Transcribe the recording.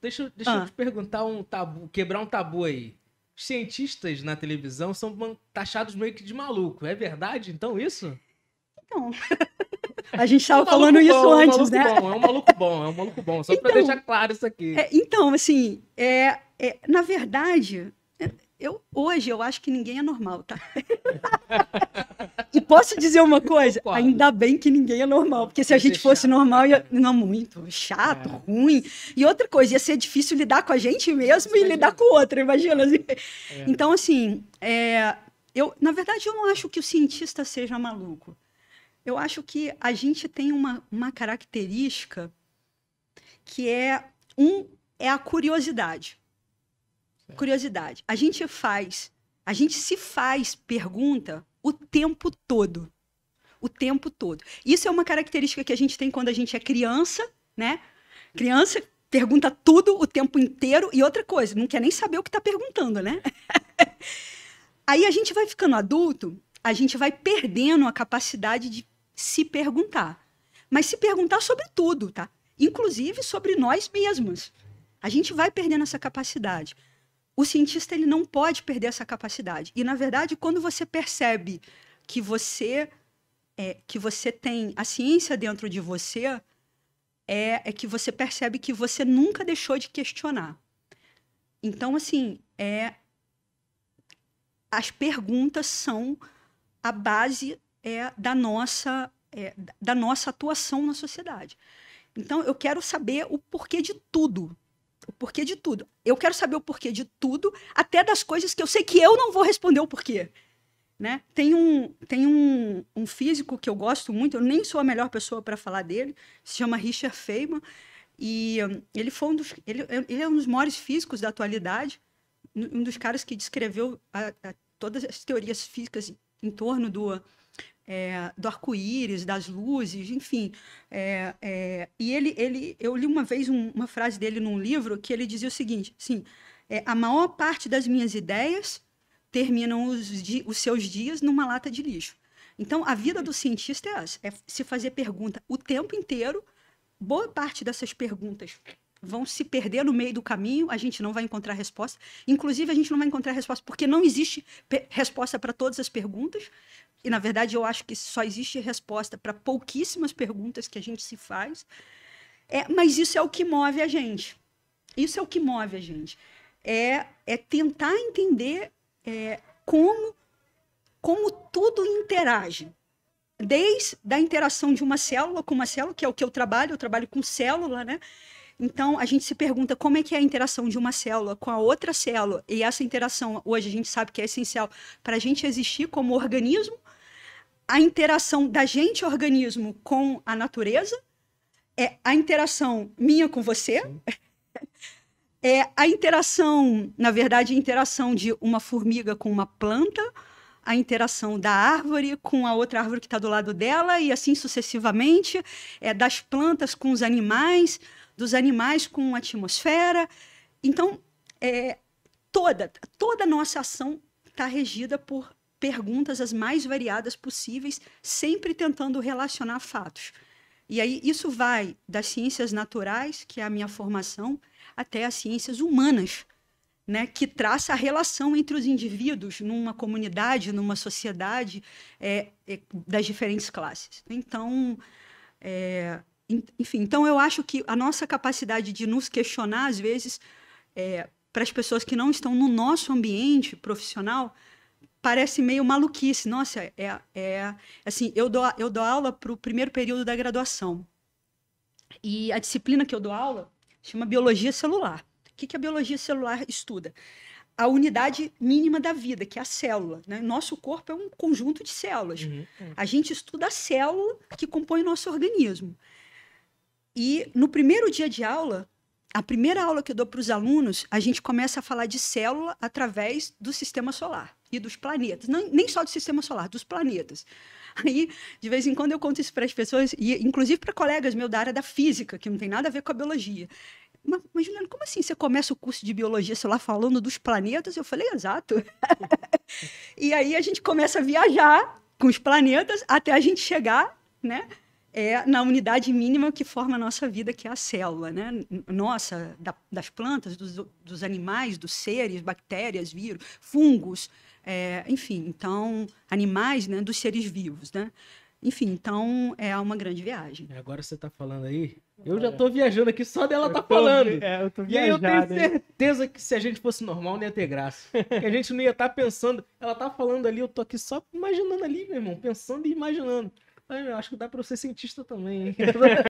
Deixa, deixa ah. eu te perguntar um tabu, quebrar um tabu aí. Os cientistas na televisão são taxados meio que de maluco. É verdade, então, isso? Então. A gente estava é um falando bom, isso antes, é um né? Bom, é um maluco bom, é um maluco bom. Só então, para deixar claro isso aqui. É, então, assim, é, é na verdade, é, eu, hoje eu acho que ninguém é normal, tá? E posso dizer uma coisa? Ainda bem que ninguém é normal, porque se a gente fosse chato, normal, ia... É. não muito, chato, é. ruim. E outra coisa, ia ser difícil lidar com a gente mesmo e é lidar com outra. imagina. É. Então, assim, é... eu, na verdade, eu não acho que o cientista seja maluco. Eu acho que a gente tem uma, uma característica que é um é a curiosidade. Curiosidade. A gente faz a gente se faz pergunta o tempo todo. O tempo todo. Isso é uma característica que a gente tem quando a gente é criança, né? Criança pergunta tudo o tempo inteiro e outra coisa, não quer nem saber o que está perguntando, né? Aí a gente vai ficando adulto, a gente vai perdendo a capacidade de se perguntar. Mas se perguntar sobre tudo, tá? Inclusive sobre nós mesmos. A gente vai perdendo essa capacidade. O cientista ele não pode perder essa capacidade. E na verdade, quando você percebe que você é, que você tem a ciência dentro de você, é, é que você percebe que você nunca deixou de questionar. Então, assim, é, as perguntas são a base é, da, nossa, é, da nossa atuação na sociedade. Então, eu quero saber o porquê de tudo. O porquê de tudo. Eu quero saber o porquê de tudo, até das coisas que eu sei que eu não vou responder o porquê. Né? Tem, um, tem um, um físico que eu gosto muito, eu nem sou a melhor pessoa para falar dele, se chama Richard Feynman, e hum, ele foi um dos, ele, ele é um dos maiores físicos da atualidade, um dos caras que descreveu a, a, todas as teorias físicas em torno do, é, do arco-íris, das luzes, enfim. É, é, e ele, ele, eu li uma vez um, uma frase dele num livro que ele dizia o seguinte: sim, é, a maior parte das minhas ideias terminam os, os seus dias numa lata de lixo. Então, a vida do cientista é essa: é se fazer pergunta o tempo inteiro. Boa parte dessas perguntas vão se perder no meio do caminho, a gente não vai encontrar resposta. Inclusive, a gente não vai encontrar resposta porque não existe resposta para todas as perguntas. E, na verdade, eu acho que só existe resposta para pouquíssimas perguntas que a gente se faz. É, mas isso é o que move a gente. Isso é o que move a gente. É, é tentar entender é, como, como tudo interage desde a interação de uma célula com uma célula, que é o que eu trabalho, eu trabalho com célula, né? Então, a gente se pergunta como é que é a interação de uma célula com a outra célula, e essa interação hoje a gente sabe que é essencial para a gente existir como organismo, a interação da gente, organismo, com a natureza, é a interação minha com você, Sim. é a interação, na verdade, a interação de uma formiga com uma planta, a interação da árvore com a outra árvore que está do lado dela e assim sucessivamente, é, das plantas com os animais, dos animais com a atmosfera. Então, é, toda, toda a nossa ação está regida por perguntas as mais variadas possíveis, sempre tentando relacionar fatos. E aí isso vai das ciências naturais, que é a minha formação, até as ciências humanas, né, que traça a relação entre os indivíduos numa comunidade, numa sociedade é, é, das diferentes classes. Então, é, enfim, então eu acho que a nossa capacidade de nos questionar, às vezes, é, para as pessoas que não estão no nosso ambiente profissional, parece meio maluquice. Nossa, é, é assim, eu dou, eu dou aula para o primeiro período da graduação. E a disciplina que eu dou aula chama Biologia Celular. O que, que a biologia celular estuda? a unidade mínima da vida, que é a célula. Né? Nosso corpo é um conjunto de células. Uhum, uhum. A gente estuda a célula que compõe nosso organismo. E no primeiro dia de aula, a primeira aula que eu dou para os alunos, a gente começa a falar de célula através do sistema solar e dos planetas. Não, nem só do sistema solar, dos planetas. Aí, de vez em quando, eu conto isso para as pessoas, e inclusive para colegas meus da área da física, que não tem nada a ver com a biologia. Mas, mas Juliana, como assim você começa o curso de biologia solar falando dos planetas? Eu falei, exato. e aí a gente começa a viajar com os planetas até a gente chegar né, é, na unidade mínima que forma a nossa vida, que é a célula, né? Nossa, da, das plantas, dos, dos, animais, dos seres, bactérias, vírus, fungos, é, enfim, então, animais, né? Dos seres vivos, né? Enfim, então é uma grande viagem. É, agora você está falando aí, eu já estou viajando aqui só dela eu tá falando. É, eu tô e aí eu tenho certeza que se a gente fosse normal não ia ter graça. que a gente não ia estar tá pensando. Ela tá falando ali, eu tô aqui só imaginando ali, meu irmão, pensando e imaginando. Eu acho que dá para ser cientista também, hein?